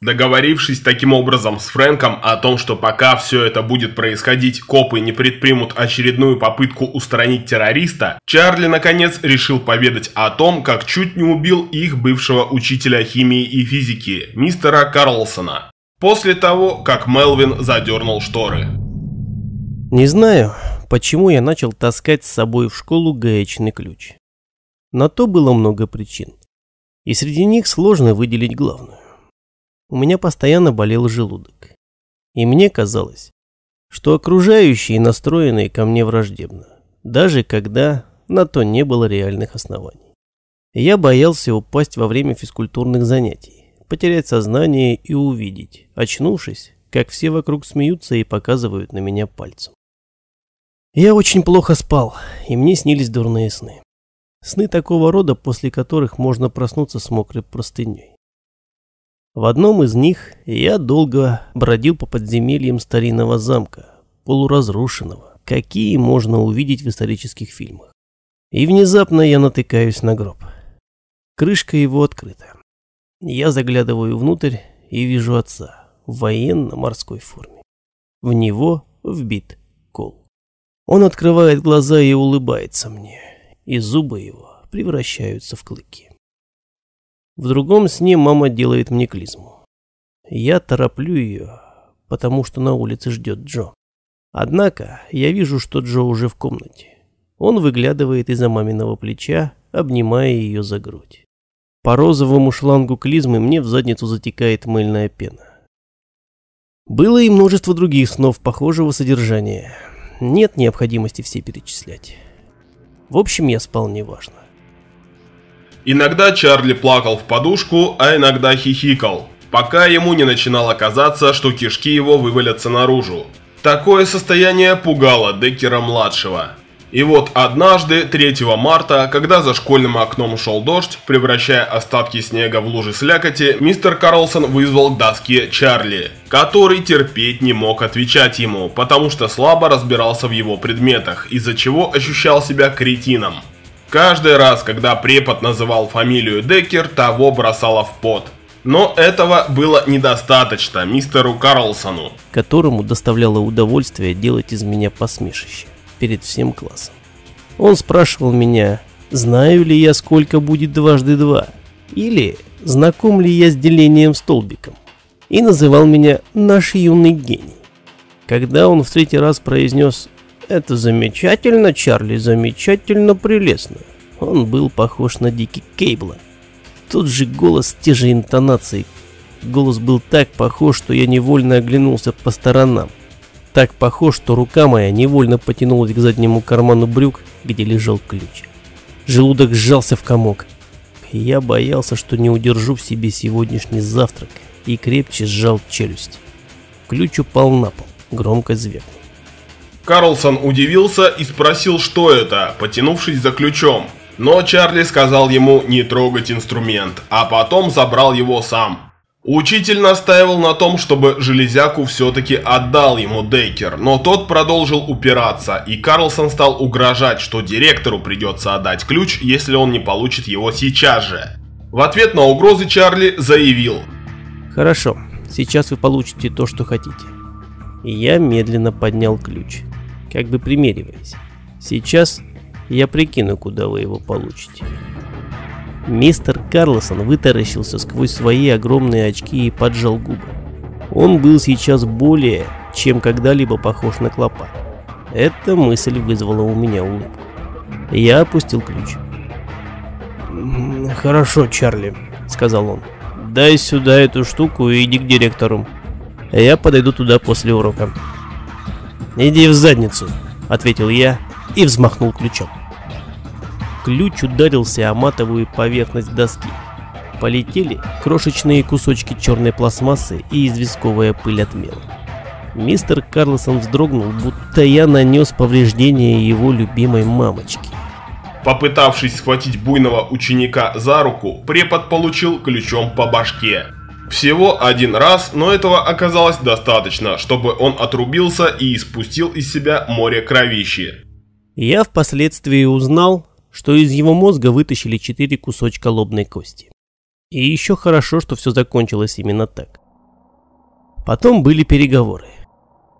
Договорившись таким образом с Фрэнком о том, что пока все это будет происходить, копы не предпримут очередную попытку устранить террориста, Чарли наконец решил поведать о том, как чуть не убил их бывшего учителя химии и физики, мистера Карлсона, после того, как Мелвин задернул шторы. Не знаю, почему я начал таскать с собой в школу гаечный ключ. На то было много причин. И среди них сложно выделить главную у меня постоянно болел желудок. И мне казалось, что окружающие настроены ко мне враждебно, даже когда на то не было реальных оснований. Я боялся упасть во время физкультурных занятий, потерять сознание и увидеть, очнувшись, как все вокруг смеются и показывают на меня пальцем. Я очень плохо спал, и мне снились дурные сны. Сны такого рода, после которых можно проснуться с мокрой простыней. В одном из них я долго бродил по подземельям старинного замка, полуразрушенного, какие можно увидеть в исторических фильмах. И внезапно я натыкаюсь на гроб. Крышка его открыта. Я заглядываю внутрь и вижу отца в военно-морской форме. В него вбит кол. Он открывает глаза и улыбается мне, и зубы его превращаются в клыки. В другом сне мама делает мне клизму. Я тороплю ее, потому что на улице ждет Джо. Однако я вижу, что Джо уже в комнате. Он выглядывает из-за маминого плеча, обнимая ее за грудь. По розовому шлангу клизмы мне в задницу затекает мыльная пена. Было и множество других снов похожего содержания. Нет необходимости все перечислять. В общем, я спал неважно. Иногда Чарли плакал в подушку, а иногда хихикал, пока ему не начинало казаться, что кишки его вывалятся наружу. Такое состояние пугало Деккера-младшего. И вот однажды, 3 марта, когда за школьным окном шел дождь, превращая остатки снега в лужи слякоти, мистер Карлсон вызвал к доске Чарли, который терпеть не мог отвечать ему, потому что слабо разбирался в его предметах, из-за чего ощущал себя кретином. Каждый раз, когда препод называл фамилию Деккер, того бросало в пот. Но этого было недостаточно мистеру Карлсону, которому доставляло удовольствие делать из меня посмешище перед всем классом. Он спрашивал меня, знаю ли я, сколько будет дважды два, или знаком ли я с делением столбиком, и называл меня «наш юный гений». Когда он в третий раз произнес это замечательно, Чарли, замечательно, прелестно. Он был похож на Дики Кейбла. Тот же голос, те же интонации. Голос был так похож, что я невольно оглянулся по сторонам. Так похож, что рука моя невольно потянулась к заднему карману брюк, где лежал ключ. Желудок сжался в комок. Я боялся, что не удержу в себе сегодняшний завтрак и крепче сжал челюсть. Ключ упал на пол, громко звякнул. Карлсон удивился и спросил, что это, потянувшись за ключом. Но Чарли сказал ему не трогать инструмент, а потом забрал его сам. Учитель настаивал на том, чтобы железяку все-таки отдал ему Дейкер, но тот продолжил упираться, и Карлсон стал угрожать, что директору придется отдать ключ, если он не получит его сейчас же. В ответ на угрозы Чарли заявил. «Хорошо, сейчас вы получите то, что хотите». И Я медленно поднял ключ как бы примериваясь. Сейчас я прикину, куда вы его получите. Мистер Карлсон вытаращился сквозь свои огромные очки и поджал губы. Он был сейчас более, чем когда-либо похож на клопа. Эта мысль вызвала у меня улыбку. Я опустил ключ. «Хорошо, Чарли», — сказал он. «Дай сюда эту штуку и иди к директору. Я подойду туда после урока». «Иди в задницу», — ответил я и взмахнул ключом. Ключ ударился о матовую поверхность доски. Полетели крошечные кусочки черной пластмассы и известковая пыль от мела. Мистер Карлсон вздрогнул, будто я нанес повреждение его любимой мамочке. Попытавшись схватить буйного ученика за руку, препод получил ключом по башке. Всего один раз, но этого оказалось достаточно, чтобы он отрубился и испустил из себя море кровищи. Я впоследствии узнал, что из его мозга вытащили четыре кусочка лобной кости. И еще хорошо, что все закончилось именно так. Потом были переговоры.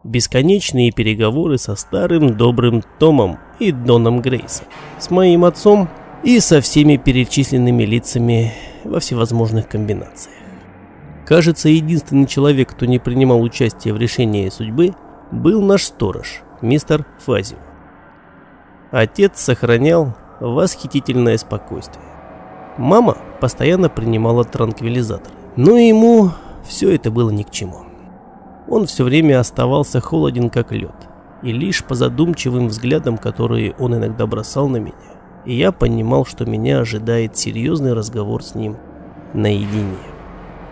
Бесконечные переговоры со старым добрым Томом и Доном Грейсом, с моим отцом и со всеми перечисленными лицами во всевозможных комбинациях. Кажется, единственный человек, кто не принимал участие в решении судьбы, был наш сторож, мистер Фазил. Отец сохранял восхитительное спокойствие. Мама постоянно принимала транквилизатор, но ему все это было ни к чему. Он все время оставался холоден, как лед, и лишь по задумчивым взглядам, которые он иногда бросал на меня, я понимал, что меня ожидает серьезный разговор с ним наедине.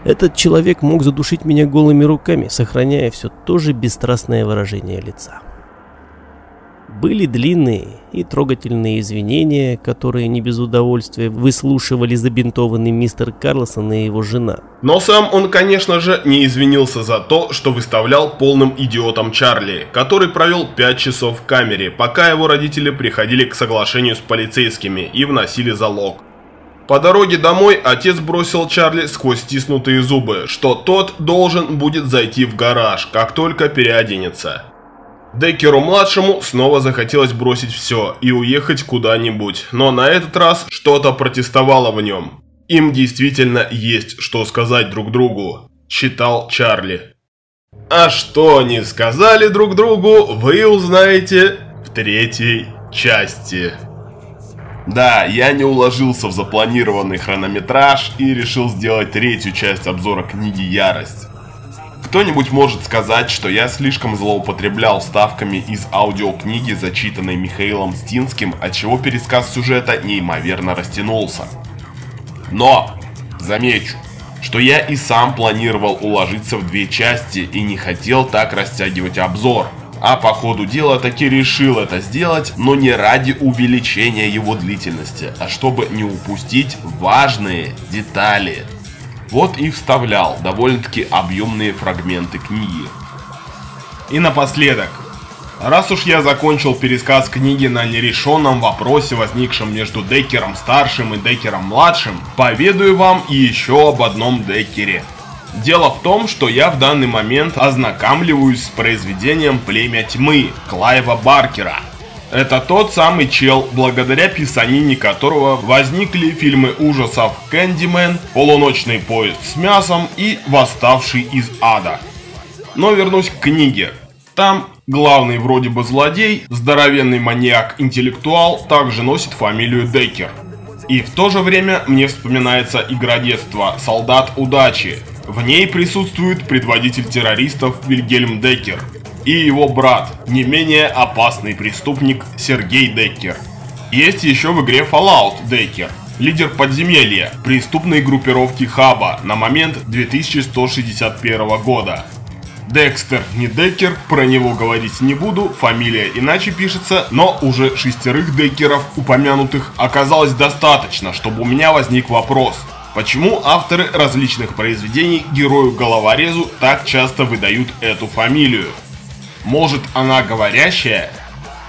Этот человек мог задушить меня голыми руками, сохраняя все то же бесстрастное выражение лица. Были длинные и трогательные извинения, которые не без удовольствия выслушивали забинтованный мистер Карлсон и его жена. Но сам он, конечно же, не извинился за то, что выставлял полным идиотом Чарли, который провел 5 часов в камере, пока его родители приходили к соглашению с полицейскими и вносили залог. По дороге домой отец бросил Чарли сквозь стиснутые зубы, что тот должен будет зайти в гараж, как только переоденется. Деккеру-младшему снова захотелось бросить все и уехать куда-нибудь, но на этот раз что-то протестовало в нем. «Им действительно есть что сказать друг другу», – считал Чарли. А что они сказали друг другу, вы узнаете в третьей части. Да, я не уложился в запланированный хронометраж и решил сделать третью часть обзора книги «Ярость». Кто-нибудь может сказать, что я слишком злоупотреблял ставками из аудиокниги, зачитанной Михаилом Стинским, отчего пересказ сюжета неимоверно растянулся. Но, замечу, что я и сам планировал уложиться в две части и не хотел так растягивать обзор – а по ходу дела таки решил это сделать, но не ради увеличения его длительности, а чтобы не упустить важные детали. Вот и вставлял довольно-таки объемные фрагменты книги. И напоследок. Раз уж я закончил пересказ книги на нерешенном вопросе, возникшем между Деккером-старшим и Деккером-младшим, поведаю вам еще об одном Деккере – Дело в том, что я в данный момент ознакомливаюсь с произведением «Племя тьмы» Клайва Баркера. Это тот самый чел, благодаря писанине которого возникли фильмы ужасов «Кэндимен», «Полуночный поезд с мясом» и «Восставший из ада». Но вернусь к книге. Там главный вроде бы злодей, здоровенный маньяк-интеллектуал, также носит фамилию Деккер. И в то же время мне вспоминается игра детства «Солдат удачи», в ней присутствует предводитель террористов Вильгельм Деккер и его брат, не менее опасный преступник Сергей Деккер. Есть еще в игре Fallout Деккер, лидер подземелья преступной группировки Хаба на момент 2161 года. Декстер, не Деккер, про него говорить не буду, фамилия иначе пишется, но уже шестерых Деккеров, упомянутых, оказалось достаточно, чтобы у меня возник вопрос – Почему авторы различных произведений герою-головорезу так часто выдают эту фамилию? Может она говорящая?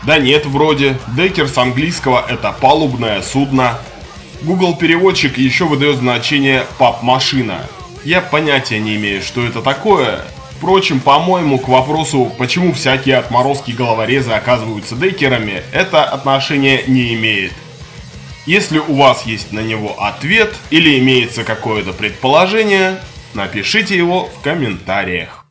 Да нет, вроде. Декер с английского это палубное судно. Google переводчик еще выдает значение «пап-машина». Я понятия не имею, что это такое. Впрочем, по-моему, к вопросу, почему всякие отморозки головорезы оказываются декерами, это отношение не имеет. Если у вас есть на него ответ или имеется какое-то предположение, напишите его в комментариях.